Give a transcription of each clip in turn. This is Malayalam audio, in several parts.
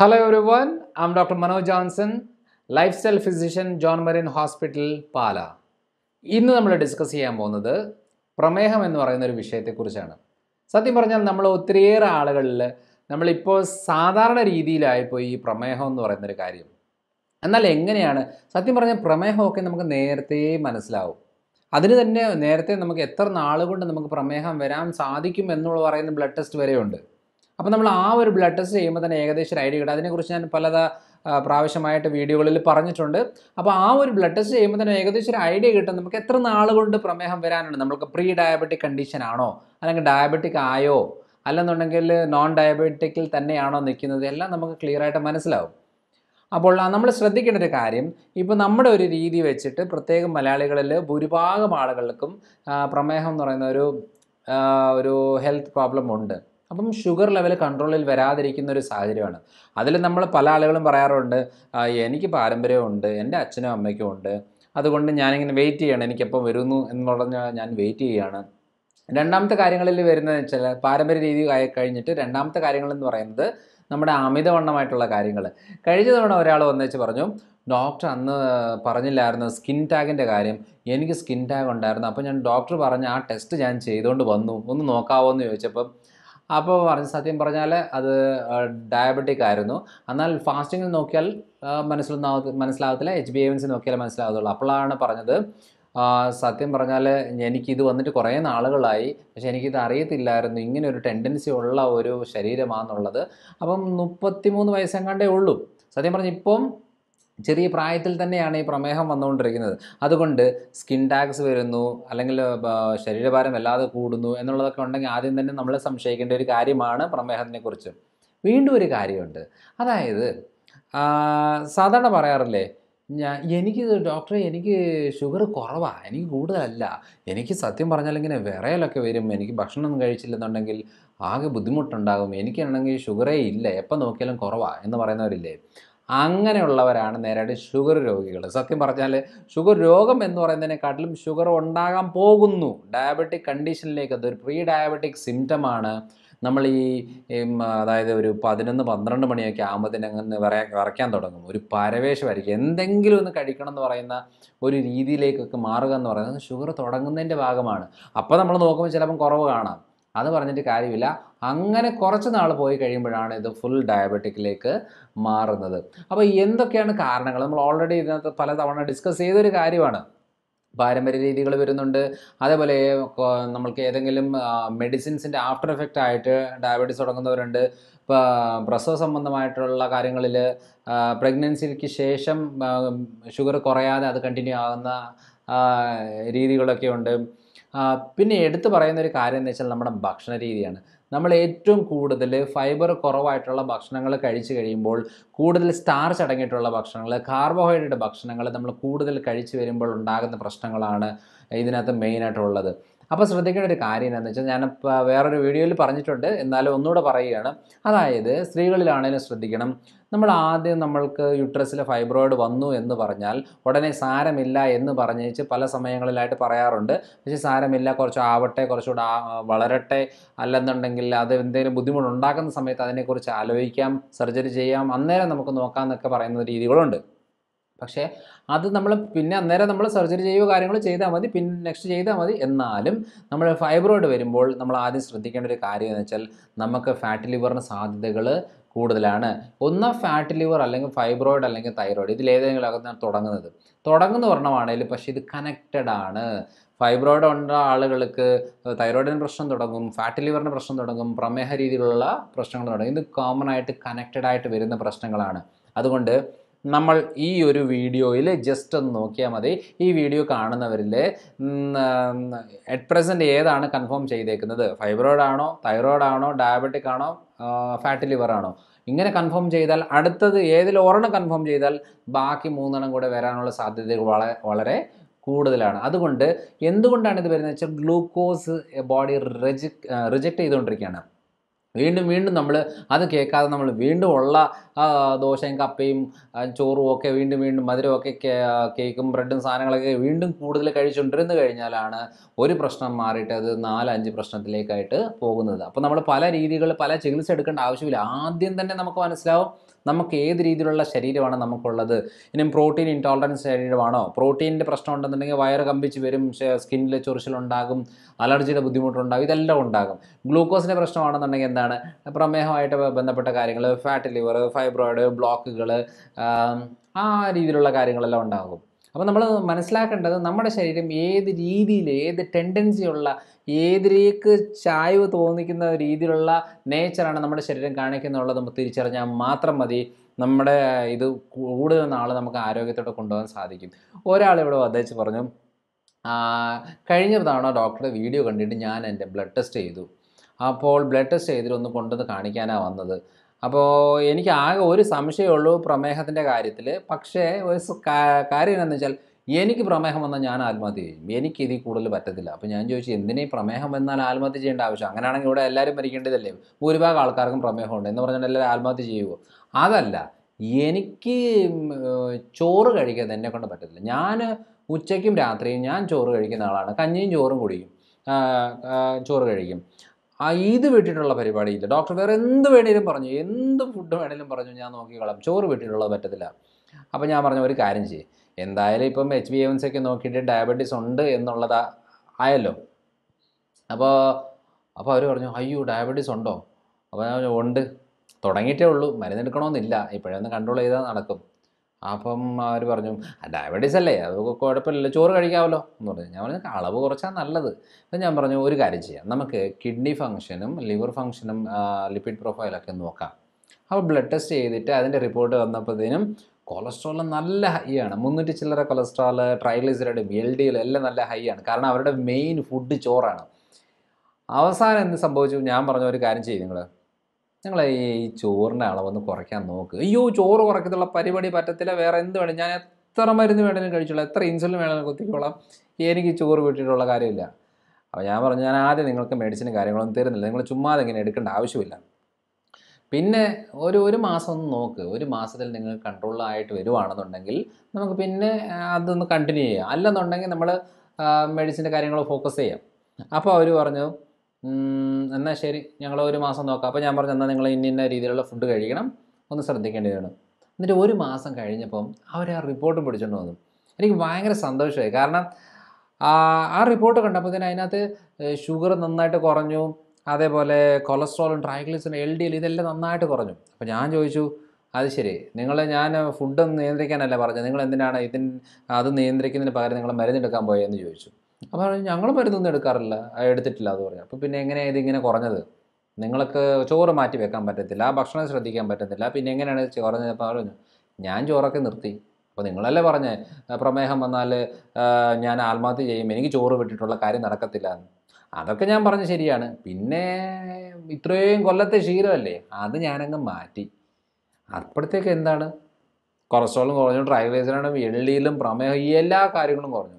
Hello everyone, I'm Dr. Manoj Johnson, lifestyle physician, John Marin Hospital, പാല ഇന്ന് നമ്മൾ ഡിസ്കസ് ചെയ്യാൻ പോകുന്നത് പ്രമേഹം എന്ന് പറയുന്ന ഒരു വിഷയത്തെക്കുറിച്ചാണ് സത്യം പറഞ്ഞാൽ നമ്മൾ ഒത്തിരിയേറെ ആളുകളിൽ നമ്മളിപ്പോൾ സാധാരണ രീതിയിലായിപ്പോയി ഈ പ്രമേഹം എന്ന് പറയുന്നൊരു കാര്യം എന്നാൽ എങ്ങനെയാണ് സത്യം പറഞ്ഞാൽ പ്രമേഹമൊക്കെ നമുക്ക് നേരത്തെ മനസ്സിലാവും അതിന് തന്നെ നേരത്തെ നമുക്ക് എത്ര നാളുകൊണ്ട് നമുക്ക് പ്രമേഹം വരാൻ സാധിക്കും എന്നുള്ള പറയുന്ന ബ്ലഡ് ടെസ്റ്റ് വരെയുണ്ട് അപ്പോൾ നമ്മൾ ആ ഒരു ബ്ലഡ് ടെസ്റ്റ് ചെയ്യുമ്പോൾ തന്നെ ഏകദേശം ഒരു ഐഡിയ കിട്ടും അതിനെക്കുറിച്ച് ഞാൻ പലത പ്രാവശ്യമായിട്ട് വീഡിയോകളിൽ പറഞ്ഞിട്ടുണ്ട് അപ്പോൾ ആ ഒരു ബ്ലഡ് ടെസ്റ്റ് ചെയ്യുമ്പോൾ തന്നെ ഏകദേശം ഒരു ഐഡിയ കിട്ടും നമുക്ക് എത്ര നാൾ കൊണ്ട് പ്രമേഹം വരാനുണ്ട് നമുക്ക് പ്രീ ഡയബറ്റിക് കണ്ടീഷൻ ആണോ അല്ലെങ്കിൽ ഡയബറ്റിക് ആയോ അല്ലെന്നുണ്ടെങ്കിൽ നോൺ ഡയബറ്റിക്കിൽ തന്നെയാണോ നിൽക്കുന്നത് എല്ലാം നമുക്ക് ക്ലിയർ ആയിട്ട് മനസ്സിലാവും അപ്പോൾ നമ്മൾ ശ്രദ്ധിക്കേണ്ട ഒരു കാര്യം ഇപ്പോൾ നമ്മുടെ ഒരു രീതി വെച്ചിട്ട് പ്രത്യേകം മലയാളികളിൽ ഭൂരിഭാഗം ആളുകൾക്കും പ്രമേഹം എന്ന് പറയുന്ന ഒരു ഒരു ഹെൽത്ത് പ്രോബ്ലം ഉണ്ട് അപ്പം ഷുഗർ ലെവൽ കൺട്രോളിൽ വരാതിരിക്കുന്ന ഒരു സാഹചര്യമാണ് അതിൽ നമ്മൾ പല ആളുകളും പറയാറുണ്ട് എനിക്ക് പാരമ്പര്യമുണ്ട് എൻ്റെ അച്ഛനും അമ്മയ്ക്കും ഉണ്ട് അതുകൊണ്ട് ഞാനിങ്ങനെ വെയിറ്റ് ചെയ്യണം എനിക്കെപ്പോൾ വരുന്നു എന്ന് പറഞ്ഞാൽ ഞാൻ വെയിറ്റ് ചെയ്യുകയാണ് രണ്ടാമത്തെ കാര്യങ്ങളിൽ വരുന്നതെന്ന് വെച്ചാൽ പാരമ്പര്യ രീതി കഴിഞ്ഞിട്ട് രണ്ടാമത്തെ കാര്യങ്ങളെന്ന് പറയുന്നത് നമ്മുടെ അമിതവണ്ണമായിട്ടുള്ള കാര്യങ്ങൾ കഴിഞ്ഞ തവണ ഒരാൾ വന്നേച്ച് പറഞ്ഞു ഡോക്ടർ അന്ന് പറഞ്ഞില്ലായിരുന്നു സ്കിൻ ടാഗിൻ്റെ കാര്യം എനിക്ക് സ്കിൻ ടാഗ് ഉണ്ടായിരുന്നു അപ്പോൾ ഞാൻ ഡോക്ടർ പറഞ്ഞ ആ ടെസ്റ്റ് ഞാൻ ചെയ്തുകൊണ്ട് വന്നു ഒന്ന് നോക്കാവോ എന്ന് ചോദിച്ചപ്പം അപ്പോൾ പറഞ്ഞു സത്യം പറഞ്ഞാൽ അത് ഡയബറ്റിക് ആയിരുന്നു എന്നാൽ ഫാസ്റ്റിങ്ങിൽ നോക്കിയാൽ മനസ്സിലൊന്നാവ മനസ്സിലാവത്തില്ല എച്ച് ബി എൻസി നോക്കിയാൽ മനസ്സിലാവത്തുള്ളൂ അപ്പോഴാണ് പറഞ്ഞത് സത്യം പറഞ്ഞാൽ എനിക്കിത് വന്നിട്ട് കുറേ നാളുകളായി പക്ഷേ എനിക്കിത് അറിയത്തില്ലായിരുന്നു ഇങ്ങനെ ഒരു ടെൻഡൻസി ഉള്ള ഒരു ശരീരമാണെന്നുള്ളത് അപ്പം മൂന്ന് വയസ്സെങ്ങാണ്ടേ ഉള്ളൂ സത്യം പറഞ്ഞ ഇപ്പം ചെറിയ പ്രായത്തിൽ തന്നെയാണ് ഈ പ്രമേഹം വന്നുകൊണ്ടിരിക്കുന്നത് അതുകൊണ്ട് സ്കിൻ ടാക്സ് വരുന്നു അല്ലെങ്കിൽ ശരീരഭാരം വല്ലാതെ കൂടുന്നു എന്നുള്ളതൊക്കെ ഉണ്ടെങ്കിൽ ആദ്യം തന്നെ നമ്മൾ സംശയിക്കേണ്ട ഒരു കാര്യമാണ് പ്രമേഹത്തിനെക്കുറിച്ച് വീണ്ടും ഒരു കാര്യമുണ്ട് അതായത് സാധാരണ പറയാറില്ലേ ഞാൻ എനിക്ക് ഡോക്ടറെ എനിക്ക് ഷുഗർ കുറവാണ് എനിക്ക് കൂടുതലല്ല എനിക്ക് സത്യം പറഞ്ഞാൽ ഇങ്ങനെ വിറയലൊക്കെ വരും എനിക്ക് ഭക്ഷണം കഴിച്ചില്ലെന്നുണ്ടെങ്കിൽ ആകെ ബുദ്ധിമുട്ടുണ്ടാകും എനിക്കാണെങ്കിൽ ഷുഗറേ ഇല്ല എപ്പോൾ നോക്കിയാലും കുറവാണ് എന്ന് പറയുന്നവരില്ലേ അങ്ങനെയുള്ളവരാണ് നേരായിട്ട് ഷുഗർ രോഗികൾ സത്യം പറഞ്ഞാൽ ഷുഗർ രോഗം എന്ന് പറയുന്നതിനെക്കാട്ടിലും ഷുഗർ ഉണ്ടാകാൻ പോകുന്നു ഡയബറ്റിക് കണ്ടീഷനിലേക്ക് അതൊരു പ്രീ ഡയബറ്റിക് സിംറ്റമാണ് നമ്മൾ ഈ അതായത് ഒരു പതിനൊന്ന് പന്ത്രണ്ട് മണിയൊക്കെ ആകുമ്പോഴത്തേന് അങ്ങനെ വരയ്ക്കാൻ തുടങ്ങും ഒരു വരയ്ക്കും എന്തെങ്കിലും ഒന്ന് കഴിക്കണം എന്ന് പറയുന്ന ഒരു രീതിയിലേക്കൊക്കെ മാറുക എന്ന് പറയുന്നത് ഷുഗർ തുടങ്ങുന്നതിൻ്റെ ഭാഗമാണ് അപ്പോൾ നമ്മൾ നോക്കുമ്പോൾ ചിലപ്പം കുറവ് കാണാം അത് പറഞ്ഞിട്ട് കാര്യമില്ല അങ്ങനെ കുറച്ച് നാൾ പോയി കഴിയുമ്പോഴാണ് ഇത് ഫുൾ ഡയബറ്റിക്കിലേക്ക് മാറുന്നത് അപ്പോൾ എന്തൊക്കെയാണ് കാരണങ്ങൾ നമ്മൾ ഓൾറെഡി ഇതിനകത്ത് പലതവണ ഡിസ്കസ് ചെയ്തൊരു കാര്യമാണ് പാരമ്പര്യ രീതികൾ വരുന്നുണ്ട് അതേപോലെ നമ്മൾക്ക് ഏതെങ്കിലും മെഡിസിൻസിൻ്റെ ആഫ്റ്റർ എഫക്റ്റ് ആയിട്ട് ഡയബറ്റീസ് തുടങ്ങുന്നവരുണ്ട് പ്രസവ സംബന്ധമായിട്ടുള്ള കാര്യങ്ങളിൽ പ്രഗ്നൻസിക്ക് ശേഷം ഷുഗർ കുറയാതെ അത് കണ്ടിന്യൂ ആകുന്ന രീതികളൊക്കെ ഉണ്ട് പിന്നെ എടുത്തു പറയുന്ന ഒരു കാര്യം എന്ന് വെച്ചാൽ നമ്മുടെ ഭക്ഷണ രീതിയാണ് നമ്മൾ ഏറ്റവും കൂടുതൽ ഫൈബർ കുറവായിട്ടുള്ള ഭക്ഷണങ്ങൾ കഴിച്ചു കഴിയുമ്പോൾ കൂടുതൽ സ്റ്റാർച്ച് അടങ്ങിയിട്ടുള്ള ഭക്ഷണങ്ങൾ കാർബോഹൈഡ്രേറ്റ് ഭക്ഷണങ്ങൾ നമ്മൾ കൂടുതൽ കഴിച്ചു വരുമ്പോൾ ഉണ്ടാകുന്ന പ്രശ്നങ്ങളാണ് ഇതിനകത്ത് മെയിനായിട്ടുള്ളത് അപ്പോൾ ശ്രദ്ധിക്കേണ്ട ഒരു കാര്യം എന്താണെന്ന് വെച്ചാൽ ഞാനിപ്പോൾ വേറൊരു വീഡിയോയിൽ പറഞ്ഞിട്ടുണ്ട് എന്നാലും ഒന്നുകൂടെ പറയുകയാണ് അതായത് സ്ത്രീകളിലാണെങ്കിലും ശ്രദ്ധിക്കണം നമ്മൾ ആദ്യം നമ്മൾക്ക് യുട്രസിലെ ഫൈബ്രോയിഡ് വന്നു എന്ന് പറഞ്ഞാൽ ഉടനെ സാരമില്ല എന്ന് വെച്ച് പല സമയങ്ങളിലായിട്ട് പറയാറുണ്ട് പക്ഷേ സാരമില്ല കുറച്ച് ആവട്ടെ കുറച്ചുകൂടെ വളരട്ടെ അല്ലെന്നുണ്ടെങ്കിൽ അത് എന്തെങ്കിലും ബുദ്ധിമുട്ടുണ്ടാക്കുന്ന സമയത്ത് അതിനെക്കുറിച്ച് ആലോചിക്കാം സർജറി ചെയ്യാം അന്നേരം നമുക്ക് നോക്കാം എന്നൊക്കെ പറയുന്ന രീതികളുണ്ട് പക്ഷേ അത് നമ്മൾ പിന്നെ അന്നേരം നമ്മൾ സർജറി ചെയ്യുക കാര്യങ്ങൾ ചെയ്താൽ മതി പിന്നെ നെക്സ്റ്റ് ചെയ്താൽ മതി എന്നാലും നമ്മൾ ഫൈബ്രോയിഡ് വരുമ്പോൾ നമ്മൾ ആദ്യം ശ്രദ്ധിക്കേണ്ട ഒരു കാര്യം എന്ന് വെച്ചാൽ നമുക്ക് ഫാറ്റ് ലിവറിന് സാധ്യതകൾ കൂടുതലാണ് ഒന്ന് ഫാറ്റ് ലിവർ അല്ലെങ്കിൽ ഫൈബ്രോയിഡ് അല്ലെങ്കിൽ തൈറോയിഡ് ഇതിലേതെങ്കിലും അകത്താണ് തുടങ്ങുന്നത് തുടങ്ങുന്ന ഒരെണ്ണമാണെങ്കിലും പക്ഷേ ഇത് കണക്റ്റഡ് ആണ് ഫൈബ്രോയിഡ് ഉള്ള ആളുകൾക്ക് തൈറോയിഡിന് പ്രശ്നം തുടങ്ങും ഫാറ്റ് ലിവറിന് പ്രശ്നം തുടങ്ങും പ്രമേഹ രീതിയിലുള്ള പ്രശ്നങ്ങൾ തുടങ്ങും ഇത് കോമൺ ആയിട്ട് കണക്റ്റഡ് ആയിട്ട് വരുന്ന പ്രശ്നങ്ങളാണ് അതുകൊണ്ട് നമ്മൾ ഈ ഒരു വീഡിയോയിൽ ജസ്റ്റ് ഒന്ന് നോക്കിയാൽ മതി ഈ വീഡിയോ കാണുന്നവരിൽ അറ്റ് പ്രസൻറ്റ് ഏതാണ് കൺഫേം ചെയ്തേക്കുന്നത് ഫൈബ്രോയിഡ് ആണോ തൈറോയിഡ് ആണോ ഡയബറ്റിക് ആണോ ഫാറ്റ് ലിവർ ആണോ ഇങ്ങനെ കൺഫേം ചെയ്താൽ അടുത്തത് ഏതിൽ ഒരെണ്ണം കൺഫേം ചെയ്താൽ ബാക്കി മൂന്നെണ്ണം കൂടെ വരാനുള്ള സാധ്യത വളരെ കൂടുതലാണ് അതുകൊണ്ട് എന്തുകൊണ്ടാണ് ഇത് വരുന്നത് വെച്ചാൽ ഗ്ലൂക്കോസ് ബോഡി റിജക്ട് റിജക്റ്റ് ചെയ്തുകൊണ്ടിരിക്കുകയാണ് വീണ്ടും വീണ്ടും നമ്മൾ അത് കേൾക്കാതെ നമ്മൾ വീണ്ടും ഉള്ള ദോശയും കപ്പയും ചോറും ഒക്കെ വീണ്ടും വീണ്ടും മധുരമൊക്കെ കേക്കും ബ്രെഡും സാധനങ്ങളൊക്കെ വീണ്ടും കൂടുതൽ കഴിച്ചുകൊണ്ടിരുന്നു കഴിഞ്ഞാലാണ് ഒരു പ്രശ്നം മാറിയിട്ട് അത് നാലഞ്ച് പ്രശ്നത്തിലേക്കായിട്ട് പോകുന്നത് അപ്പോൾ നമ്മൾ പല രീതികൾ പല ചികിത്സ എടുക്കേണ്ട ആവശ്യമില്ല ആദ്യം തന്നെ നമുക്ക് മനസ്സിലാവും നമുക്ക് ഏത് രീതിയിലുള്ള ശരീരമാണ് നമുക്കുള്ളത് ഇനി പ്രോട്ടീൻ ഇൻടോളറൻസ് ശരീരമാണോ പ്രോട്ടീനിൻ്റെ പ്രശ്നം ഉണ്ടെന്നുണ്ടെങ്കിൽ വയറ് കമ്പിച്ച് വരും സ്കിന്നിൽ ചൊറിച്ചിലുണ്ടാകും അലർജിയുടെ ബുദ്ധിമുട്ടുണ്ടാകും ഇതെല്ലാം ഉണ്ടാകും ഗ്ലൂക്കോസിൻ്റെ പ്രശ്നമാണെന്നുണ്ടെങ്കിൽ എന്താണ് എന്താണ് പ്രമേഹമായിട്ട് ബന്ധപ്പെട്ട കാര്യങ്ങൾ ഫാറ്റ് ലിവർ ഫൈബ്രോയിഡ് ബ്ലോക്കുകൾ ആ രീതിയിലുള്ള കാര്യങ്ങളെല്ലാം ഉണ്ടാകും അപ്പോൾ നമ്മൾ മനസ്സിലാക്കേണ്ടത് നമ്മുടെ ശരീരം ഏത് രീതിയിൽ ഏത് ടെൻഡൻസിയുള്ള ഏതിലേക്ക് ചായ്വ് തോന്നിക്കുന്ന രീതിയിലുള്ള നേച്ചറാണ് നമ്മുടെ ശരീരം കാണിക്കുന്നുള്ളത് നമുക്ക് തിരിച്ചറിഞ്ഞാൽ മാത്രം മതി നമ്മുടെ ഇത് കൂടുതൽ നാൾ നമുക്ക് ആരോഗ്യത്തോടെ കൊണ്ടുപോകാൻ സാധിക്കും ഒരാൾ ഇവിടെ വധിച്ച് പറഞ്ഞു കഴിഞ്ഞ തവണ ഡോക്ടറെ വീഡിയോ കണ്ടിട്ട് ഞാൻ എൻ്റെ ബ്ലഡ് ടെസ്റ്റ് ചെയ്തു അപ്പോൾ ബ്ലഡ് ടെസ്റ്റ് ചെയ്തിട്ട് ഒന്ന് കൊണ്ടുവന്ന് കാണിക്കാനാണ് വന്നത് അപ്പോൾ എനിക്ക് ആകെ ഒരു സംശയമുള്ളൂ പ്രമേഹത്തിൻ്റെ കാര്യത്തിൽ പക്ഷേ ഒരു കാര്യം എന്താണെന്ന് വെച്ചാൽ എനിക്ക് പ്രമേഹം വന്നാൽ ഞാൻ ആത്മഹത്യ ചെയ്യും എനിക്ക് ഇതിൽ കൂടുതൽ പറ്റത്തില്ല അപ്പോൾ ഞാൻ ചോദിച്ചു എന്തിനേ പ്രമേഹം വന്നാൽ ആത്മഹത്യ ചെയ്യേണ്ട ആവശ്യം അങ്ങനെയാണെങ്കിൽ ഇവിടെ എല്ലാവരും മരിക്കേണ്ടതല്ലേ ഭൂരിഭാഗം ആൾക്കാർക്കും പ്രമേഹമുണ്ട് എന്ന് പറഞ്ഞാൽ എല്ലാവരും ആത്മഹത്യ ചെയ്യുമോ അതല്ല എനിക്ക് ചോറ് കഴിക്കാൻ എന്നെ കൊണ്ട് പറ്റത്തില്ല ഞാൻ ഉച്ചയ്ക്കും രാത്രിയും ഞാൻ ചോറ് കഴിക്കുന്ന ആളാണ് കഞ്ഞിയും ചോറും കുടിക്കും ചോറ് കഴിക്കും ആ ഈത് വീട്ടിട്ടുള്ള പരിപാടിയില്ല ഡോക്ടർ വേറെ എന്ത് വേണേലും പറഞ്ഞു എന്ത് ഫുഡ് വേണേലും പറഞ്ഞു ഞാൻ നോക്കിക്കളാം ചോറ് വീട്ടിട്ടുള്ളത് പറ്റത്തില്ല അപ്പോൾ ഞാൻ പറഞ്ഞ ഒരു കാര്യം ചെയ്യും എന്തായാലും ഇപ്പം എച്ച് ബി എവൻസ് ഒക്കെ നോക്കിയിട്ട് ഡയബറ്റീസ് ഉണ്ട് എന്നുള്ളത് ആയല്ലോ അപ്പോൾ അപ്പോൾ അവർ പറഞ്ഞു അയ്യോ ഡയബറ്റീസ് ഉണ്ടോ അപ്പോൾ ഞാൻ ഉണ്ട് തുടങ്ങിയിട്ടേ ഉള്ളൂ മരുന്നെടുക്കണമെന്നില്ല ഇപ്പോഴൊന്ന് കൺട്രോൾ ചെയ്താൽ നടക്കും അപ്പം അവർ പറഞ്ഞു ഡയബറ്റീസ് അല്ലേ അത് കുഴപ്പമില്ല ചോറ് കഴിക്കാമല്ലോ എന്ന് പറഞ്ഞു ഞാൻ പറഞ്ഞു അളവ് കുറച്ചാൽ നല്ലത് അപ്പം ഞാൻ പറഞ്ഞു ഒരു കാര്യം ചെയ്യാം നമുക്ക് കിഡ്നി ഫംഗ്ഷനും ലിവർ ഫംഗ്ഷനും ലിപ്പിഡ് പ്രൊഫൈലൊക്കെ നോക്കാം അപ്പോൾ ബ്ലഡ് ടെസ്റ്റ് ചെയ്തിട്ട് അതിൻ്റെ റിപ്പോർട്ട് വന്നപ്പോഴത്തേനും കൊളസ്ട്രോൾ നല്ല ഹൈ ആണ് മുന്നൂറ്റി ചില്ലറ cholesterol triglyceride L D L എല്ലാം നല്ല ഹൈ ആണ് കാരണം അവരുടെ മെയിൻ ഫുഡ് ചോറാണ് അവസാനം എന്ത് സംഭവിച്ചു ഞാൻ പറഞ്ഞ ഒരു കാര്യം ചെയ്യും നിങ്ങൾ ഞങ്ങൾ ഈ ചോറിൻ്റെ അളവൊന്ന് കുറയ്ക്കാൻ നോക്ക് അയ്യോ ചോറ് കുറയ്ക്കത്തുള്ള പരിപാടി പറ്റത്തില്ല വേറെ എന്ത് വേണം ഞാൻ എത്ര മരുന്ന് വേണമെങ്കിലും കഴിച്ചോളാം എത്ര ഇൻസുലിൻ വേണമെങ്കിലും കുത്തിക്കോളാം എനിക്ക് ചോറ് വീട്ടിട്ടുള്ള കാര്യമില്ല അപ്പോൾ ഞാൻ പറഞ്ഞു ഞാൻ ആദ്യം നിങ്ങൾക്ക് മെഡിസിനും കാര്യങ്ങളൊന്നും തരുന്നില്ല നിങ്ങൾ ചുമ്മാതെ ഇങ്ങനെ എടുക്കേണ്ട ആവശ്യമില്ല പിന്നെ ഒരു ഒരു മാസം ഒന്ന് നോക്ക് ഒരു മാസത്തിൽ നിങ്ങൾ കൺട്രോളായിട്ട് വരുവാണെന്നുണ്ടെങ്കിൽ നമുക്ക് പിന്നെ അതൊന്ന് കണ്ടിന്യൂ ചെയ്യാം അല്ലെന്നുണ്ടെങ്കിൽ നമ്മൾ മെഡിസിൻ്റെ കാര്യങ്ങൾ ഫോക്കസ് ചെയ്യാം അപ്പോൾ അവർ പറഞ്ഞു എന്നാൽ ശരി ഞങ്ങൾ ഒരു മാസം നോക്കാം അപ്പോൾ ഞാൻ പറഞ്ഞു എന്നാൽ നിങ്ങൾ ഇന്ന ഇന്ന രീതിയിലുള്ള ഫുഡ് കഴിക്കണം ഒന്ന് ശ്രദ്ധിക്കേണ്ടതാണ് എന്നിട്ട് ഒരു മാസം കഴിഞ്ഞപ്പം അവർ ആ റിപ്പോർട്ട് പിടിച്ചോണ്ട് വന്നു എനിക്ക് ഭയങ്കര സന്തോഷമായി കാരണം ആ റിപ്പോർട്ട് കണ്ടപ്പോൾ തന്നെ അതിനകത്ത് ഷുഗർ നന്നായിട്ട് കുറഞ്ഞു അതേപോലെ കൊളസ്ട്രോളും ട്രൈഗ്ലിസും എൽ ഡി എൽ ഇതെല്ലാം നന്നായിട്ട് കുറഞ്ഞു അപ്പോൾ ഞാൻ ചോദിച്ചു അത് ശരി നിങ്ങൾ ഞാൻ ഫുഡ് നിയന്ത്രിക്കാനല്ല പറഞ്ഞത് നിങ്ങൾ എന്തിനാണ് ഇതിൻ അത് നിയന്ത്രിക്കുന്നതിന് പകരം നിങ്ങൾ മരുന്നെടുക്കാൻ പോയെന്ന് ചോദിച്ചു അപ്പോൾ ഞങ്ങൾ മരുന്നൊന്നും എടുക്കാറില്ല എടുത്തിട്ടില്ല അത് പറഞ്ഞു അപ്പോൾ പിന്നെ എങ്ങനെയാണ് ഇതിങ്ങനെ കുറഞ്ഞത് നിങ്ങൾക്ക് ചോറ് മാറ്റി വെക്കാൻ പറ്റത്തില്ല ഭക്ഷണം ശ്രദ്ധിക്കാൻ പറ്റത്തില്ല പിന്നെ എങ്ങനെയാണ് ചോറ് പറഞ്ഞു ഞാൻ ചോറൊക്കെ നിർത്തി അപ്പോൾ നിങ്ങളല്ലേ പറഞ്ഞേ പ്രമേഹം വന്നാൽ ഞാൻ ആത്മഹത്യ ചെയ്യും എനിക്ക് ചോറ് വിട്ടിട്ടുള്ള കാര്യം നടക്കത്തില്ല എന്ന് അതൊക്കെ ഞാൻ പറഞ്ഞ് ശരിയാണ് പിന്നെ ഇത്രയും കൊല്ലത്തെ ശീലമല്ലേ അത് ഞാനങ്ങ് മാറ്റി അപ്പോഴത്തേക്ക് എന്താണ് കൊളസ്ട്രോളും കുറഞ്ഞു ട്രൈഗ്ലൈസറിനും എള്ളിയിലും പ്രമേഹം എല്ലാ കാര്യങ്ങളും കുറഞ്ഞു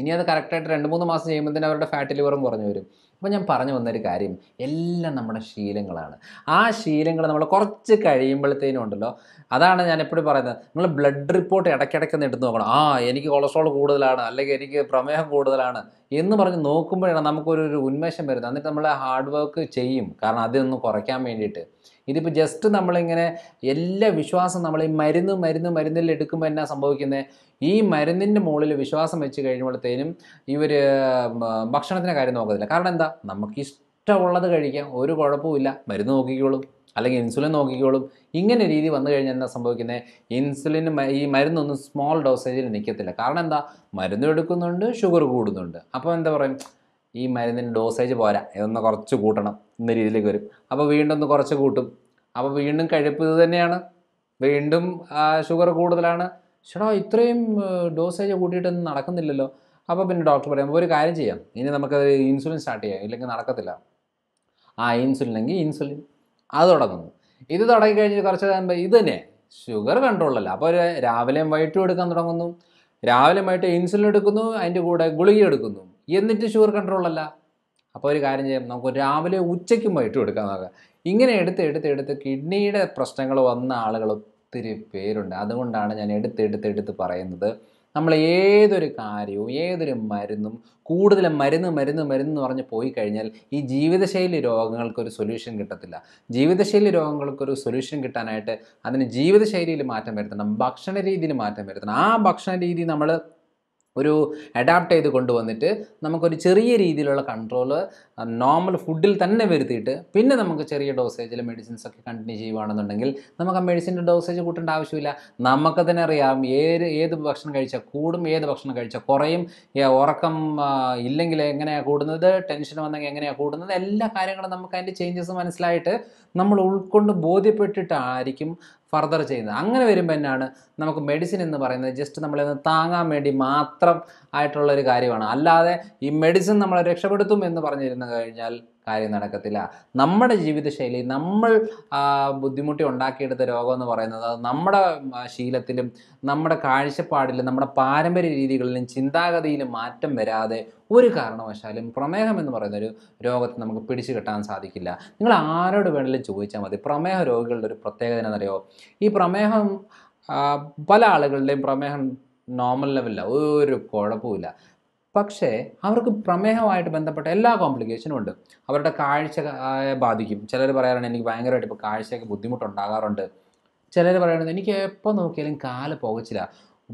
ഇനി അത് കറക്റ്റായിട്ട് രണ്ട് മൂന്ന് മാസം ചെയ്യുമ്പോൾ തന്നെ അവരുടെ ഫാറ്റ് ലിവറും കുറഞ്ഞു വരും അപ്പോൾ ഞാൻ പറഞ്ഞു വന്നൊരു കാര്യം എല്ലാം നമ്മുടെ ശീലങ്ങളാണ് ആ ശീലങ്ങൾ നമ്മൾ കുറച്ച് കഴിയുമ്പോഴത്തേനും ഉണ്ടല്ലോ അതാണ് ഞാൻ എപ്പോഴും പറയുന്നത് നിങ്ങൾ ബ്ലഡ് റിപ്പോർട്ട് ഇടയ്ക്കിടയ്ക്ക് ഒന്ന് എടുത്ത് നോക്കണം ആ എനിക്ക് കൊളസ്ട്രോൾ കൂടുതലാണ് അല്ലെങ്കിൽ എനിക്ക് പ്രമേഹം കൂടുതലാണ് എന്ന് പറഞ്ഞ് നോക്കുമ്പോഴാണ് നമുക്കൊരു ഒരു ഉന്മേഷം വരുന്നത് എന്നിട്ട് നമ്മൾ ഹാർഡ് വർക്ക് ചെയ്യും കാരണം അതൊന്ന് കുറയ്ക്കാൻ വേണ്ടിയിട്ട് ഇതിപ്പോൾ ജസ്റ്റ് നമ്മളിങ്ങനെ എല്ലാ വിശ്വാസം നമ്മൾ ഈ മരുന്ന് മരുന്ന് മരുന്നിൽ എടുക്കുമ്പോൾ എന്നാ സംഭവിക്കുന്നത് ഈ മരുന്നിൻ്റെ മുകളിൽ വിശ്വാസം വെച്ച് കഴിയുമ്പോഴത്തേനും ഒരു ഭക്ഷണത്തിൻ്റെ കാര്യം നോക്കത്തില്ല കാരണം എന്താ നമുക്ക് ഇഷ്ടമുള്ളത് കഴിക്കാം ഒരു കുഴപ്പമില്ല മരുന്ന് നോക്കിക്കോളും അല്ലെങ്കിൽ ഇൻസുലിൻ നോക്കിക്കോളും ഇങ്ങനെ രീതി വന്നു കഴിഞ്ഞാൽ എന്താ സംഭവിക്കുന്നത് ഇൻസുലിൻ ഈ മരുന്നൊന്നും സ്മോൾ ഡോസേജിൽ നിൽക്കത്തില്ല കാരണം എന്താ മരുന്ന് എടുക്കുന്നുണ്ട് ഷുഗർ കൂടുന്നുണ്ട് അപ്പോൾ എന്താ പറയും ഈ മരുന്നിൻ്റെ ഡോസേജ് പോരാ ഇതൊന്ന് കുറച്ച് കൂട്ടണം എന്ന രീതിയിലേക്ക് വരും അപ്പോൾ വീണ്ടും ഒന്ന് കുറച്ച് കൂട്ടും അപ്പോൾ വീണ്ടും കഴിപ്പ് ഇത് തന്നെയാണ് വീണ്ടും ഷുഗർ കൂടുതലാണ് ചേട്ടാ ഇത്രയും ഡോസേജ് കൂട്ടിയിട്ടൊന്നും നടക്കുന്നില്ലല്ലോ അപ്പോൾ പിന്നെ ഡോക്ടർ പറയാം ഒരു കാര്യം ചെയ്യാം ഇനി നമുക്ക് ഇൻസുലിൻ സ്റ്റാർട്ട് ചെയ്യാം ഇല്ലെങ്കിൽ നടക്കത്തില്ല ആ ഇൻസുലിൻ എങ്കിൽ ഇൻസുലിൻ അത് തുടങ്ങുന്നു ഇത് തുടങ്ങി കഴിഞ്ഞ് കുറച്ച് കഴിയുമ്പോൾ ഇത് തന്നെ ഷുഗർ കൺട്രോളല്ല അപ്പോൾ ഒരു രാവിലെയും വൈകിട്ടും എടുക്കാൻ തുടങ്ങുന്നു രാവിലെ വൈകിട്ട് ഇൻസുലിൻ എടുക്കുന്നു അതിൻ്റെ കൂടെ ഗുളിക എടുക്കുന്നു എന്നിട്ട് ഷുഗർ കൺട്രോൾ അല്ല അപ്പോൾ ഒരു കാര്യം ചെയ്യാം നമുക്ക് രാവിലെ ഉച്ചയ്ക്കും വൈകിട്ട് എടുക്കാൻ നോക്കാം ഇങ്ങനെ എടുത്ത് എടുത്ത് എടുത്ത് കിഡ്നിയുടെ പ്രശ്നങ്ങൾ വന്ന ആളുകൾ ഒത്തിരി പേരുണ്ട് അതുകൊണ്ടാണ് ഞാൻ എടുത്ത് എടുത്ത് എടുത്ത് പറയുന്നത് നമ്മൾ ഏതൊരു കാര്യവും ഏതൊരു മരുന്നും കൂടുതൽ മരുന്ന് മരുന്ന് മരുന്ന് എന്ന് പറഞ്ഞ് പോയി കഴിഞ്ഞാൽ ഈ ജീവിതശൈലി രോഗങ്ങൾക്കൊരു സൊല്യൂഷൻ കിട്ടത്തില്ല ജീവിതശൈലി രോഗങ്ങൾക്കൊരു സൊല്യൂഷൻ കിട്ടാനായിട്ട് അതിന് ജീവിതശൈലിയിൽ മാറ്റം വരുത്തണം ഭക്ഷണ രീതിയിൽ മാറ്റം വരുത്തണം ആ ഭക്ഷണ രീതി നമ്മൾ ഒരു അഡാപ്റ്റ് ചെയ്ത് കൊണ്ടുവന്നിട്ട് നമുക്കൊരു ചെറിയ രീതിയിലുള്ള കൺട്രോൾ നോർമൽ ഫുഡിൽ തന്നെ വരുത്തിയിട്ട് പിന്നെ നമുക്ക് ചെറിയ ഡോസേജിൽ മെഡിസിൻസ് ഒക്കെ കണ്ടിന്യൂ ചെയ്യുകയാണെന്നുണ്ടെങ്കിൽ നമുക്ക് ആ മെഡിസിൻ്റെ ഡോസേജ് കൂട്ടേണ്ട ആവശ്യമില്ല നമുക്ക് തന്നെ അറിയാം ഏത് ഏത് ഭക്ഷണം കഴിച്ചാൽ കൂടും ഏത് ഭക്ഷണം കഴിച്ചാൽ കുറയും ഉറക്കം ഇല്ലെങ്കിൽ എങ്ങനെയാണ് കൂടുന്നത് ടെൻഷൻ വന്നെങ്കിൽ എങ്ങനെയാണ് കൂടുന്നത് എല്ലാ കാര്യങ്ങളും നമുക്ക് അതിൻ്റെ ചേഞ്ചസ് മനസ്സിലായിട്ട് നമ്മൾ ഉൾക്കൊണ്ട് ബോധ്യപ്പെട്ടിട്ടായിരിക്കും ഫർദർ ചെയ്യുന്നത് അങ്ങനെ വരുമ്പോൾ എന്നാണ് നമുക്ക് മെഡിസിൻ എന്ന് പറയുന്നത് ജസ്റ്റ് നമ്മളെ ഒന്ന് താങ്ങാൻ വേണ്ടി മാത്രം ആയിട്ടുള്ള ഒരു കാര്യമാണ് അല്ലാതെ ഈ മെഡിസിൻ നമ്മളെ രക്ഷപ്പെടുത്തും എന്ന് പറഞ്ഞിരുന്നു കഴിഞ്ഞാൽ കാര്യം നടക്കത്തില്ല നമ്മുടെ ജീവിതശൈലി നമ്മൾ ബുദ്ധിമുട്ടി ഉണ്ടാക്കിയെടുത്ത രോഗം എന്ന് പറയുന്നത് നമ്മുടെ ശീലത്തിലും നമ്മുടെ കാഴ്ചപ്പാടിലും നമ്മുടെ പാരമ്പര്യ രീതികളിലും ചിന്താഗതിയിലും മാറ്റം വരാതെ ഒരു കാരണവശാലും പ്രമേഹം എന്ന് പറയുന്ന ഒരു രോഗത്തെ നമുക്ക് പിടിച്ചു കിട്ടാൻ സാധിക്കില്ല നിങ്ങൾ ആരോട് വേണമെങ്കിലും ചോദിച്ചാൽ മതി പ്രമേഹ രോഗികളുടെ ഒരു പ്രത്യേകത എന്നറിയോ ഈ പ്രമേഹം പല ആളുകളുടെയും പ്രമേഹം നോർമൽ ലെവലിലാണ് ഒരു കുഴപ്പമില്ല പക്ഷേ അവർക്ക് പ്രമേഹമായിട്ട് ബന്ധപ്പെട്ട എല്ലാ കോംപ്ലിക്കേഷനും ഉണ്ട് അവരുടെ കാഴ്ച ബാധിക്കും ചിലർ പറയാറുണ്ട് എനിക്ക് ഭയങ്കരമായിട്ട് ഇപ്പോൾ കാഴ്ചയൊക്കെ ബുദ്ധിമുട്ടുണ്ടാകാറുണ്ട് ചിലർ പറയുന്നത് എനിക്ക് എപ്പോൾ നോക്കിയാലും കാല് പുകച്ചില്ല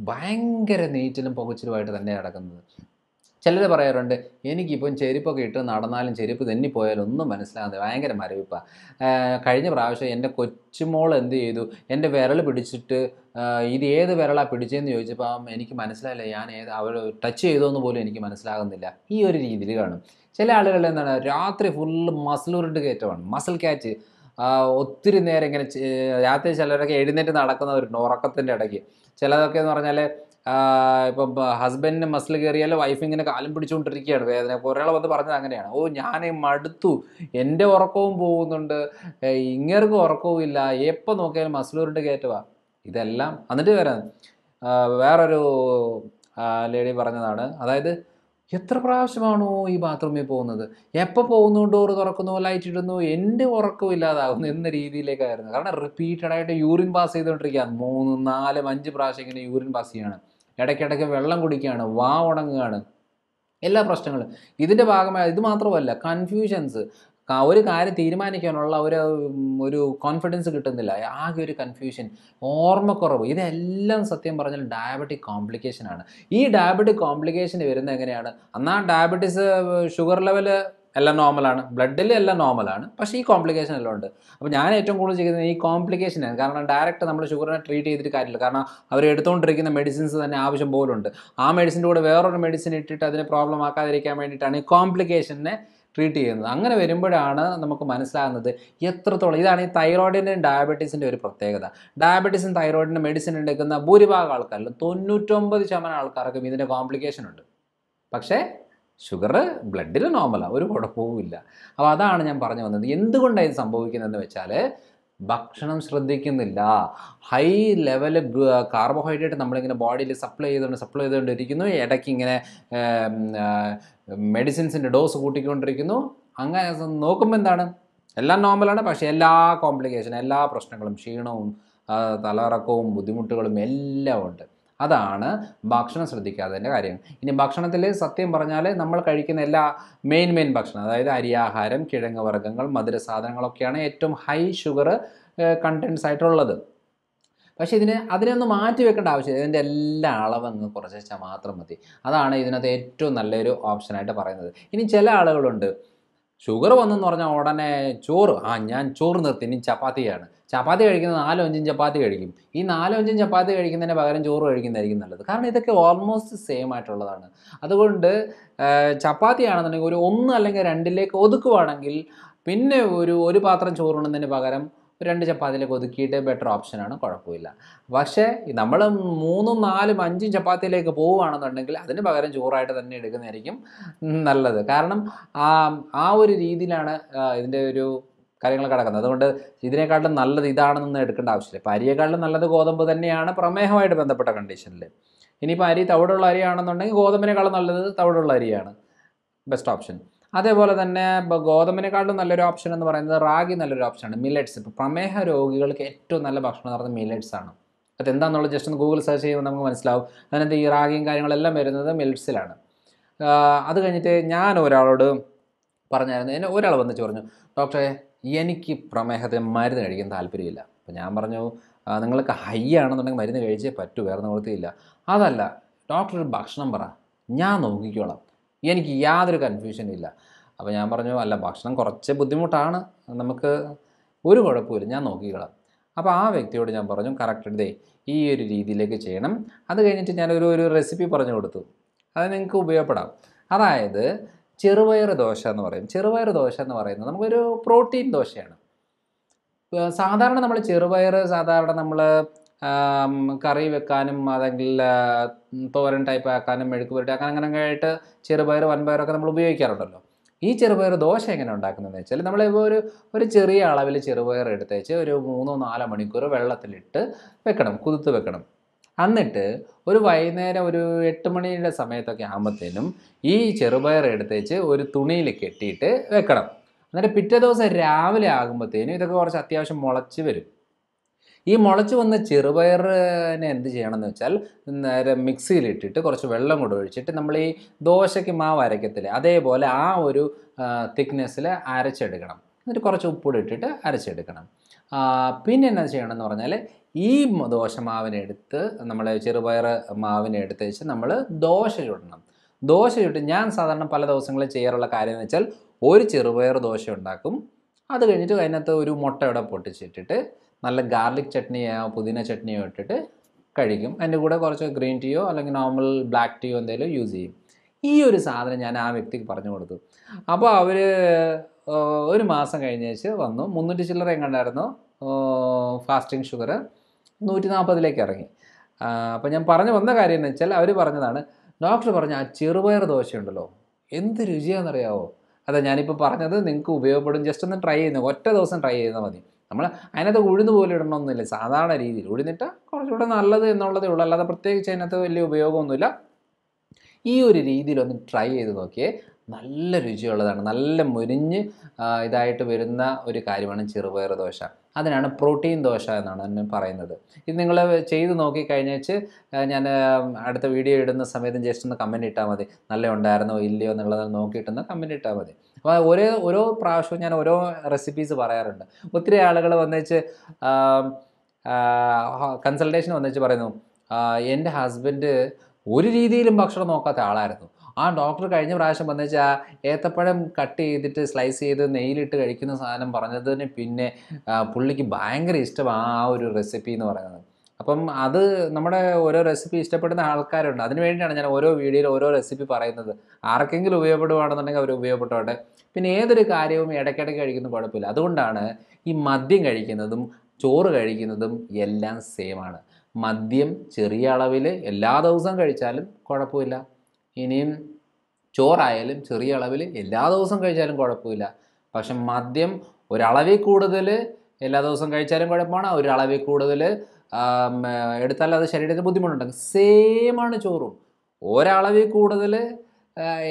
ഭയങ്കര നീറ്റിലും പുകച്ചിലുമായിട്ട് തന്നെ നടക്കുന്നത് ചിലർ പറയാറുണ്ട് എനിക്കിപ്പം ചെരുപ്പൊക്കെ ഇട്ട് നടന്നാലും ചെരുപ്പ് തെന്നിപ്പോയാലും ഒന്നും മനസ്സിലാകുന്നത് ഭയങ്കര മരവിപ്പാണ് കഴിഞ്ഞ പ്രാവശ്യം എൻ്റെ കൊച്ചുമോൾ എന്ത് ചെയ്തു എൻ്റെ വിരൽ പിടിച്ചിട്ട് ഇത് ഏത് വിരളാ പിടിച്ചതെന്ന് ചോദിച്ചപ്പം എനിക്ക് മനസ്സിലായില്ല ഞാൻ ഏത് അവർ ടച്ച് ചെയ്തോന്ന് പോലും എനിക്ക് മനസ്സിലാകുന്നില്ല ഈ ഒരു രീതിയിൽ കാണും ചില ആളുകൾ എന്താണ് രാത്രി ഫുള്ള് മസിൽ ഉരുണ്ട് കയറ്റമാണ് മസിൽ ക്യാച്ച് ഒത്തിരി നേരം ഇങ്ങനെ രാത്രി ചിലരൊക്കെ എഴുന്നേറ്റ് നടക്കുന്നവരുണ്ട് ഉറക്കത്തിൻ്റെ ഇടയ്ക്ക് ചിലതൊക്കെ എന്ന് പറഞ്ഞാൽ ഇപ്പം ഹസ്ബൻഡിന് മസിൽ കയറിയാൽ വൈഫ് ഇങ്ങനെ കാലം പിടിച്ചുകൊണ്ടിരിക്കുകയാണ് വേദന ഒരാൾ വന്ന് പറഞ്ഞത് അങ്ങനെയാണ് ഓ ഞാൻ മടുത്തു എൻ്റെ ഉറക്കവും പോകുന്നുണ്ട് ഇങ്ങേർക്ക് ഉറക്കവും ഇല്ല എപ്പോൾ നോക്കിയാലും മസിലൂരിൻ്റെ ഉരുണ്ട് കയറ്റുവാ ഇതെല്ലാം എന്നിട്ട് വരാം വേറൊരു ലേഡി പറഞ്ഞതാണ് അതായത് എത്ര പ്രാവശ്യമാണോ ഈ ബാത്റൂമിൽ പോകുന്നത് എപ്പോൾ പോകുന്നു ഡോറ് തുറക്കുന്നു ലൈറ്റ് ഇടുന്നു എൻ്റെ ഉറക്കവും ഇല്ലാതാകുന്നു എന്ന രീതിയിലേക്കായിരുന്നു കാരണം റിപ്പീറ്റഡായിട്ട് യൂറിൻ പാസ് ചെയ്തുകൊണ്ടിരിക്കുകയാണ് മൂന്ന് നാല് അഞ്ച് പ്രാവശ്യം ഇങ്ങനെ യൂറിൻ പാസ് ചെയ്യാണ് ഇടയ്ക്കിടയ്ക്ക് വെള്ളം കുടിക്കുകയാണ് വാ ഉണങ്ങുകയാണ് എല്ലാ പ്രശ്നങ്ങളും ഇതിൻ്റെ ഭാഗമായി ഇത് മാത്രമല്ല കൺഫ്യൂഷൻസ് ഒരു കാര്യം തീരുമാനിക്കാനുള്ള ഒരു ഒരു കോൺഫിഡൻസ് കിട്ടുന്നില്ല ആകെ ഒരു കൺഫ്യൂഷൻ ഓർമ്മക്കുറവ് ഇതെല്ലാം സത്യം പറഞ്ഞാൽ ഡയബറ്റിക് കോംപ്ലിക്കേഷനാണ് ഈ ഡയബറ്റിക് കോംപ്ലിക്കേഷൻ വരുന്നത് എങ്ങനെയാണ് അന്നാ ഡയബറ്റീസ് ഷുഗർ ലെവൽ എല്ലാം നോർമലാണ് ബ്ലഡിൽ എല്ലാം നോർമലാണ് പക്ഷേ ഈ കോംപ്ലിക്കേഷൻ എല്ലാം ഉണ്ട് അപ്പോൾ ഞാൻ ഏറ്റവും കൂടുതൽ ചെയ്യുന്നത് ഈ കോംപ്ലിക്കേഷനാണ് കാരണം ഡയറക്റ്റ് നമ്മൾ ഷുഗറിനെ ട്രീറ്റ് ചെയ്തിട്ട് കാര്യമില്ല കാരണം അവർ എടുത്തുകൊണ്ടിരിക്കുന്ന മെഡിസിൻസ് തന്നെ ആവശ്യം പോലുണ്ട് ആ മെഡിസിൻ്റെ കൂടെ വേറൊരു മെഡിസിൻ ഇട്ടിട്ട് അതിനെ പ്രോബ്ലം ആക്കാതിരിക്കാൻ വേണ്ടിയിട്ടാണ് ഈ കോംപ്ലിക്കേഷനെ ട്രീറ്റ് ചെയ്യുന്നത് അങ്ങനെ വരുമ്പോഴാണ് നമുക്ക് മനസ്സിലാകുന്നത് എത്രത്തോളം ഇതാണ് ഈ തൈറോയിഡിൻ്റെയും ഡയബറ്റീസിൻ്റെ ഒരു പ്രത്യേകത ഡയബറ്റീസും തൈറോയിഡിൻ്റെ മെഡിസിൻ എടുക്കുന്ന ഭൂരിഭാഗം ആൾക്കാരിലും തൊണ്ണൂറ്റൊമ്പത് ശതമാനം ആൾക്കാർക്കും ഇതിൻ്റെ കോംപ്ലിക്കേഷൻ ഉണ്ട് പക്ഷേ ഷുഗർ ബ്ലഡിൽ നോർമലാണ് ഒരു കുഴപ്പവും ഇല്ല അപ്പോൾ അതാണ് ഞാൻ പറഞ്ഞു വന്നത് എന്തുകൊണ്ടാണ് ഇത് സംഭവിക്കുന്നതെന്ന് വെച്ചാൽ ഭക്ഷണം ശ്രദ്ധിക്കുന്നില്ല ഹൈ ലെവൽ കാർബോഹൈഡ്രേറ്റ് നമ്മളിങ്ങനെ ബോഡിയിൽ സപ്ലൈ ചെയ്തുകൊണ്ട് സപ്ലൈ ചെയ്തുകൊണ്ടിരിക്കുന്നു ഇടയ്ക്ക് ഇങ്ങനെ മെഡിസിൻസിൻ്റെ ഡോസ് കൂട്ടിക്കൊണ്ടിരിക്കുന്നു അങ്ങനെ നോക്കുമ്പോൾ എന്താണ് എല്ലാം നോർമലാണ് പക്ഷേ എല്ലാ കോംപ്ലിക്കേഷനും എല്ലാ പ്രശ്നങ്ങളും ക്ഷീണവും തലകറക്കവും ബുദ്ധിമുട്ടുകളും എല്ലാം ഉണ്ട് അതാണ് ഭക്ഷണം ശ്രദ്ധിക്കാത്തതിൻ്റെ കാര്യം ഇനി ഭക്ഷണത്തിൽ സത്യം പറഞ്ഞാൽ നമ്മൾ കഴിക്കുന്ന എല്ലാ മെയിൻ മെയിൻ ഭക്ഷണം അതായത് അരിയാഹാരം കിഴങ്ങ് വർഗ്ഗങ്ങൾ സാധനങ്ങളൊക്കെയാണ് ഏറ്റവും ഹൈ ഷുഗർ കണ്ടൻസ് ആയിട്ടുള്ളത് പക്ഷേ ഇതിന് അതിനൊന്നും മാറ്റി വെക്കേണ്ട ആവശ്യമില്ല ഇതിൻ്റെ എല്ലാ അളവങ്ങ് കുറച്ച് വെച്ചാൽ മാത്രം മതി അതാണ് ഇതിനകത്ത് ഏറ്റവും നല്ലൊരു ഓപ്ഷനായിട്ട് പറയുന്നത് ഇനി ചില ആളുകളുണ്ട് ഷുഗർ വന്നെന്ന് പറഞ്ഞാൽ ഉടനെ ചോറ് ആ ഞാൻ ചോറ് നിർത്തി ഇനി ചപ്പാത്തിയാണ് ചപ്പാത്തി കഴിക്കുന്നത് നാലും അഞ്ചും ചപ്പാത്തി കഴിക്കും ഈ നാലും അഞ്ചും ചപ്പാത്തി കഴിക്കുന്നതിന് പകരം ചോറ് കഴിക്കുന്നതായിരിക്കും നല്ലത് കാരണം ഇതൊക്കെ ഓൾമോസ്റ്റ് സെയിം ആയിട്ടുള്ളതാണ് അതുകൊണ്ട് ചപ്പാത്തിയാണെന്നുണ്ടെങ്കിൽ ഒരു ഒന്ന് അല്ലെങ്കിൽ രണ്ടിലേക്ക് ഒതുക്കുവാണെങ്കിൽ പിന്നെ ഒരു ഒരു പാത്രം ചോറുണ്ണുന്നതിന് പകരം രണ്ട് ചപ്പാത്തിയിലേക്ക് ഒതുക്കിയിട്ട് ബെറ്റർ ഓപ്ഷനാണ് കുഴപ്പമില്ല പക്ഷേ നമ്മൾ മൂന്നും നാലും അഞ്ചും ചപ്പാത്തിയിലേക്ക് പോവുകയാണെന്നുണ്ടെങ്കിൽ അതിന് പകരം ചോറായിട്ട് തന്നെ എടുക്കുന്നതായിരിക്കും നല്ലത് കാരണം ആ ഒരു രീതിയിലാണ് ഇതിൻ്റെ ഒരു കാര്യങ്ങൾ കിടക്കുന്നത് അതുകൊണ്ട് ഇതിനേക്കാളും നല്ലത് ഇതാണെന്നൊന്നും എടുക്കേണ്ട ആവശ്യമില്ല ഇപ്പോൾ അരിയേക്കാളും നല്ലത് ഗോതമ്പ് തന്നെയാണ് പ്രമേഹമായിട്ട് ബന്ധപ്പെട്ട കണ്ടീഷനിൽ ഇനിയിപ്പോൾ അരി തവിടുള്ള അരിയാണെന്നുണ്ടെങ്കിൽ ഗോതമ്പിനേക്കാളും നല്ലത് തവിടുള്ള അരിയാണ് ബെസ്റ്റ് ഓപ്ഷൻ അതേപോലെ തന്നെ ഗോതമ്പിനെക്കാളും നല്ലൊരു ഓപ്ഷൻ എന്ന് പറയുന്നത് റാഗി നല്ലൊരു ഓപ്ഷനാണ് മില്ലറ്റ്സ് ഇപ്പോൾ പ്രമേഹ രോഗികൾക്ക് ഏറ്റവും നല്ല ഭക്ഷണം എന്ന് പറയുന്നത് മില്ലറ്റ്സ് ആണ് എന്താണെന്നുള്ളത് ജസ്റ്റ് ഒന്ന് ഗൂഗിൾ സെർച്ച് ചെയ്യുമ്പോൾ നമുക്ക് മനസ്സിലാവും അതിനകത്ത് ഈ റാഗിയും കാര്യങ്ങളെല്ലാം വരുന്നത് മില്ലറ്റ്സിലാണ് അത് കഴിഞ്ഞിട്ട് ഞാൻ ഒരാളോട് പറഞ്ഞായിരുന്നു എന്നെ ഒരാൾ വന്നിച്ച് പറഞ്ഞു ഡോക്ടറെ എനിക്ക് പ്രമേഹത്തിന് മരുന്ന് കഴിക്കാൻ താല്പര്യമില്ല അപ്പോൾ ഞാൻ പറഞ്ഞു നിങ്ങൾക്ക് ഹൈ ആണെന്നുണ്ടെങ്കിൽ മരുന്ന് കഴിച്ചേ പറ്റൂ വേറെ നിവൃത്തിയില്ല അതല്ല ഡോക്ടർ ഒരു ഭക്ഷണം പറ ഞാൻ നോക്കിക്കോളാം എനിക്ക് യാതൊരു കൺഫ്യൂഷനും ഇല്ല അപ്പോൾ ഞാൻ പറഞ്ഞു അല്ല ഭക്ഷണം കുറച്ച് ബുദ്ധിമുട്ടാണ് നമുക്ക് ഒരു കുഴപ്പമില്ല ഞാൻ നോക്കിക്കളാം അപ്പോൾ ആ വ്യക്തിയോട് ഞാൻ പറഞ്ഞു കറക്റ്റ് ഡേ ഈ ഒരു രീതിയിലേക്ക് ചെയ്യണം അത് കഴിഞ്ഞിട്ട് ഞാനൊരു ഒരു റെസിപ്പി പറഞ്ഞു കൊടുത്തു അത് നിങ്ങൾക്ക് ഉപയോഗപ്പെടാം അതായത് ചെറുപയർ ദോശ എന്ന് പറയും ചെറുപയർ ദോശ എന്ന് പറയുന്നത് നമുക്കൊരു പ്രോട്ടീൻ ദോശയാണ് സാധാരണ നമ്മൾ ചെറുപയർ സാധാരണ നമ്മൾ കറി വെക്കാനും അല്ലെങ്കിൽ തോരൻ ടൈപ്പ് ആക്കാനും മെഴുക്ക് പുരട്ടി അങ്ങനെ അങ്ങനെ ആയിട്ട് ചെറുപയർ വൻപയറൊക്കെ നമ്മൾ ഉപയോഗിക്കാറുണ്ടല്ലോ ഈ ചെറുപയർ ദോശ എങ്ങനെ ഉണ്ടാക്കുന്നതെന്ന് വെച്ചാൽ നമ്മളിപ്പോൾ ഒരു ഒരു ചെറിയ അളവിൽ ചെറുപയർ എടുത്തേച്ച് ഒരു മൂന്നോ നാലോ മണിക്കൂർ വെള്ളത്തിലിട്ട് വെക്കണം കുതിർത്ത് വെക്കണം എന്നിട്ട് ഒരു വൈകുന്നേരം ഒരു എട്ട് മണിയുടെ സമയത്തൊക്കെ ആകുമ്പോഴത്തേനും ഈ ചെറുപയർ എടുത്തേച്ച് ഒരു തുണിയിൽ കെട്ടിയിട്ട് വെക്കണം എന്നിട്ട് പിറ്റേ ദിവസം രാവിലെ ആകുമ്പോഴത്തേനും ഇതൊക്കെ കുറച്ച് അത്യാവശ്യം മുളച്ച് വരും ഈ മുളച്ച് വന്ന ചെറുപയറിനെ എന്ത് ചെയ്യണമെന്ന് വെച്ചാൽ നേരെ മിക്സിയിലിട്ടിട്ട് കുറച്ച് വെള്ളം കൂടെ ഒഴിച്ചിട്ട് നമ്മൾ ഈ ദോശയ്ക്ക് മാവ് അരയ്ക്കത്തില്ലേ അതേപോലെ ആ ഒരു തിക്നെസ്സിൽ അരച്ചെടുക്കണം എന്നിട്ട് കുറച്ച് ഉപ്പൂടെ ഇട്ടിട്ട് അരച്ചെടുക്കണം പിന്നെ എന്നാ ചെയ്യണമെന്ന് പറഞ്ഞാൽ ഈ മാവിനെടുത്ത് നമ്മൾ ചെറുപയർ മാവിനെ എടുത്ത് വെച്ച് നമ്മൾ ദോശ ചുടണം ദോശ ചുട്ട് ഞാൻ സാധാരണ പല ദിവസങ്ങളിൽ ചെയ്യാറുള്ള കാര്യം എന്ന് വെച്ചാൽ ഒരു ചെറുപയർ ദോശ ഉണ്ടാക്കും അത് കഴിഞ്ഞിട്ട് അതിനകത്ത് ഒരു മുട്ട ഇവിടെ പൊട്ടിച്ചിട്ടിട്ട് നല്ല ഗാർലിക് ചട്നിയോ പുതിന ചട്നിയോ ഇട്ടിട്ട് കഴിക്കും അതിൻ്റെ കൂടെ കുറച്ച് ഗ്രീൻ ടീയോ അല്ലെങ്കിൽ നോർമൽ ബ്ലാക്ക് ടീയോ എന്തെങ്കിലും യൂസ് ചെയ്യും ഈ ഒരു സാധനം ഞാൻ ആ വ്യക്തിക്ക് പറഞ്ഞു കൊടുത്തു അപ്പോൾ അവർ ഒരു മാസം കഴിഞ്ഞേച്ച് വന്നു മുന്നൂറ്റി ചില്ലറ എങ്ങനെയായിരുന്നു ഫാസ്റ്റിംഗ് ഷുഗർ നൂറ്റി നാൽപ്പതിലേക്ക് ഇറങ്ങി അപ്പോൾ ഞാൻ പറഞ്ഞു വന്ന കാര്യം എന്ന് വെച്ചാൽ അവർ പറഞ്ഞതാണ് ഡോക്ടർ പറഞ്ഞ ആ ചെറുപയർ ദോശയുണ്ടല്ലോ എന്ത് രുചിയാണെന്നറിയാവോ അതാ ഞാനിപ്പോൾ പറഞ്ഞത് നിങ്ങൾക്ക് ഉപയോഗപ്പെടും ജസ്റ്റ് ഒന്ന് ട്രൈ ചെയ്യുന്നു ഒറ്റ ദിവസം ട്രൈ ചെയ്താൽ മതി നമ്മൾ അതിനകത്ത് ഉഴുന്ന് പോലെ ഇടണമെന്നില്ല സാധാരണ രീതിയിൽ ഉഴുന്നിട്ട് കുറച്ചുകൂടെ നല്ലത് എന്നുള്ളതേ ഉള്ളൂ അല്ലാതെ പ്രത്യേകിച്ച് അതിനകത്ത് വലിയ ഉപയോഗമൊന്നുമില്ല ഈ ഒരു രീതിയിലൊന്ന് ട്രൈ ചെയ്ത് നോക്കിയേ നല്ല രുചിയുള്ളതാണ് നല്ല മുരിഞ്ഞ് ഇതായിട്ട് വരുന്ന ഒരു കാര്യമാണ് ചെറുപയർ ദോശ അതിനാണ് പ്രോട്ടീൻ ദോശ എന്നാണ് എന്നെ പറയുന്നത് ഇത് നിങ്ങൾ ചെയ്ത് നോക്കി ഞാൻ അടുത്ത വീഡിയോ ഇടുന്ന സമയത്ത് ജസ്റ്റ് ഒന്ന് കമൻറ്റ് ഇട്ടാൽ മതി നല്ല ഉണ്ടായിരുന്നോ ഇല്ലയോ എന്നുള്ളത് നോക്കിയിട്ടൊന്ന് കമൻറ്റ് ഇട്ടാൽ മതി അപ്പോൾ ഒരേ ഓരോ പ്രാവശ്യവും ഞാൻ ഓരോ റെസിപ്പീസ് പറയാറുണ്ട് ഒത്തിരി ആളുകൾ വന്നേച്ച് കൺസൾട്ടേഷൻ വന്നേച്ച് പറയുന്നു എൻ്റെ ഹസ്ബൻഡ് ഒരു രീതിയിലും ഭക്ഷണം നോക്കാത്ത ആളായിരുന്നു ആ ഡോക്ടർ കഴിഞ്ഞ പ്രാവശ്യം വന്നു വെച്ചാൽ ഏത്തപ്പഴം കട്ട് ചെയ്തിട്ട് സ്ലൈസ് ചെയ്ത് നെയ്യിലിട്ട് കഴിക്കുന്ന സാധനം പറഞ്ഞതിന് പിന്നെ പുള്ളിക്ക് ഭയങ്കര ഇഷ്ടമാണ് ആ ഒരു റെസിപ്പി എന്ന് പറയുന്നത് അപ്പം അത് നമ്മുടെ ഓരോ റെസിപ്പി ഇഷ്ടപ്പെടുന്ന ആൾക്കാരുണ്ട് അതിന് വേണ്ടിയാണ് ഞാൻ ഓരോ വീഡിയോയിൽ ഓരോ റെസിപ്പി പറയുന്നത് ആർക്കെങ്കിലും ഉപയോഗപ്പെടുവാണെന്നുണ്ടെങ്കിൽ അവർ ഉപയോഗപ്പെട്ടോട്ടെ പിന്നെ ഏതൊരു കാര്യവും ഇടയ്ക്കിടയ്ക്ക് കഴിക്കുന്ന കുഴപ്പമില്ല അതുകൊണ്ടാണ് ഈ മദ്യം കഴിക്കുന്നതും ചോറ് കഴിക്കുന്നതും എല്ലാം സെയിമാണ് മദ്യം ചെറിയ അളവിൽ എല്ലാ ദിവസവും കഴിച്ചാലും കുഴപ്പമില്ല ഇനിയും ചോറായാലും ചെറിയ അളവിൽ എല്ലാ ദിവസവും കഴിച്ചാലും കുഴപ്പമില്ല പക്ഷെ മദ്യം ഒരളവിൽ കൂടുതൽ എല്ലാ ദിവസവും കഴിച്ചാലും കുഴപ്പമാണ് ഒരളവിൽ കൂടുതൽ എടുത്താൽ അത് ശരീരത്തിന് ബുദ്ധിമുട്ടുണ്ടെങ്കിൽ സെയിമാണ് ചോറും ഒരളവിൽ കൂടുതൽ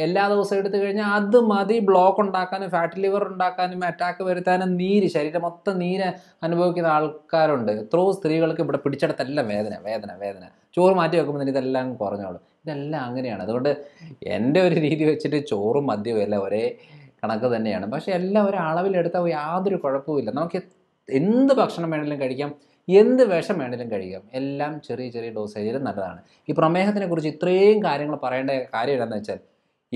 എല്ലാ ദിവസവും എടുത്തു കഴിഞ്ഞാൽ അത് മതി ബ്ലോക്ക് ഉണ്ടാക്കാനും ഫാറ്റ് ലിവർ ഉണ്ടാക്കാനും അറ്റാക്ക് വരുത്താനും നീര് ശരീരം മൊത്തം നീര് അനുഭവിക്കുന്ന ആൾക്കാരുണ്ട് എത്രയോ സ്ത്രീകൾക്ക് ഇവിടെ പിടിച്ചെടുത്തെല്ലാം വേദന വേദന വേദന ചോറ് മാറ്റി വെക്കുമ്പോൾ ഇതെല്ലാം കുറഞ്ഞോളും ഇതെല്ലാം അങ്ങനെയാണ് അതുകൊണ്ട് എൻ്റെ ഒരു രീതി വെച്ചിട്ട് ചോറും മദ്യവും എല്ലാം ഒരേ കണക്ക് തന്നെയാണ് പക്ഷേ എല്ലാം ഒരു അളവിലെടുത്താൽ യാതൊരു കുഴപ്പമില്ല നമുക്ക് എന്ത് ഭക്ഷണം വേണമെങ്കിലും കഴിക്കാം എന്ത് വിഷം വേണമെങ്കിലും കഴിക്കാം എല്ലാം ചെറിയ ചെറിയ ഡോസേജിൽ നല്ലതാണ് ഈ പ്രമേഹത്തിനെ കുറിച്ച് ഇത്രയും കാര്യങ്ങൾ പറയേണ്ട കാര്യം എന്താണെന്ന് വെച്ചാൽ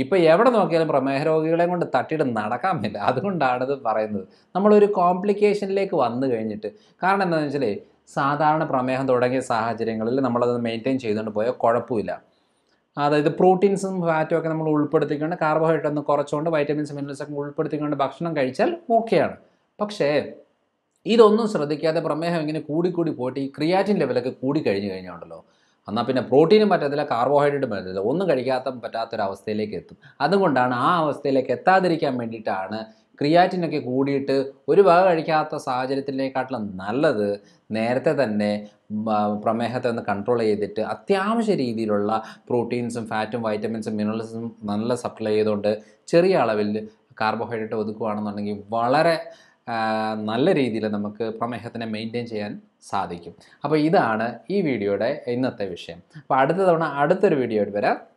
ഇപ്പോൾ എവിടെ നോക്കിയാലും പ്രമേഹ രോഗികളെ കൊണ്ട് തട്ടിയിട്ട് നടക്കാൻ പറ്റില്ല അതുകൊണ്ടാണ് പറയുന്നത് നമ്മളൊരു കോംപ്ലിക്കേഷനിലേക്ക് വന്നു കഴിഞ്ഞിട്ട് കാരണം എന്താണെന്ന് വെച്ചാൽ സാധാരണ പ്രമേഹം തുടങ്ങിയ സാഹചര്യങ്ങളിൽ നമ്മളത് മെയിൻറ്റെയിൻ ചെയ്തുകൊണ്ട് പോയാൽ കുഴപ്പമില്ല അതായത് പ്രോട്ടീൻസും ഫാറ്റും ഒക്കെ നമ്മൾ ഉൾപ്പെടുത്തിക്കൊണ്ട് കാർബോഹൈഡ്രേറ്റ് ഒന്ന് കുറച്ചുകൊണ്ട് വൈറ്റമിൻസ് മിനറൽസ് ഒക്കെ ഉൾപ്പെടുത്തിക്കൊണ്ട് ഭക്ഷണം കഴിച്ചാൽ ഓക്കെയാണ് പക്ഷേ ഇതൊന്നും ശ്രദ്ധിക്കാതെ പ്രമേഹം ഇങ്ങനെ കൂടിക്കൂടി പോയിട്ട് ഈ ക്രിയാറ്റിൻ ലെവലൊക്കെ കൂടി കഴിഞ്ഞു കഴിഞ്ഞുണ്ടല്ലോ എന്നാൽ പിന്നെ പ്രോട്ടീനും പറ്റത്തില്ല കാർബോഹൈഡ്രേറ്റും പറ്റത്തില്ല ഒന്നും കഴിക്കാത്ത പറ്റാത്തൊരവസ്ഥയിലേക്ക് എത്തും അതുകൊണ്ടാണ് ആ അവസ്ഥയിലേക്ക് എത്താതിരിക്കാൻ വേണ്ടിയിട്ടാണ് ക്രിയാറ്റിനൊക്കെ കൂടിയിട്ട് ഒരു വക കഴിക്കാത്ത സാഹചര്യത്തിലേക്കാട്ടിലും നല്ലത് നേരത്തെ തന്നെ പ്രമേഹത്തെ ഒന്ന് കൺട്രോൾ ചെയ്തിട്ട് അത്യാവശ്യ രീതിയിലുള്ള പ്രോട്ടീൻസും ഫാറ്റും വൈറ്റമിൻസും മിനറൽസും നല്ല സപ്ലൈ ചെയ്തുകൊണ്ട് ചെറിയ അളവിൽ കാർബോഹൈഡ്രേറ്റ് ഒതുക്കുകയാണെന്നുണ്ടെങ്കിൽ വളരെ നല്ല രീതിയിൽ നമുക്ക് പ്രമേഹത്തിനെ മെയിൻറ്റെയിൻ ചെയ്യാൻ സാധിക്കും അപ്പോൾ ഇതാണ് ഈ വീഡിയോയുടെ ഇന്നത്തെ വിഷയം അപ്പോൾ അടുത്ത തവണ അടുത്തൊരു വീഡിയോ ആയിട്ട് വരാം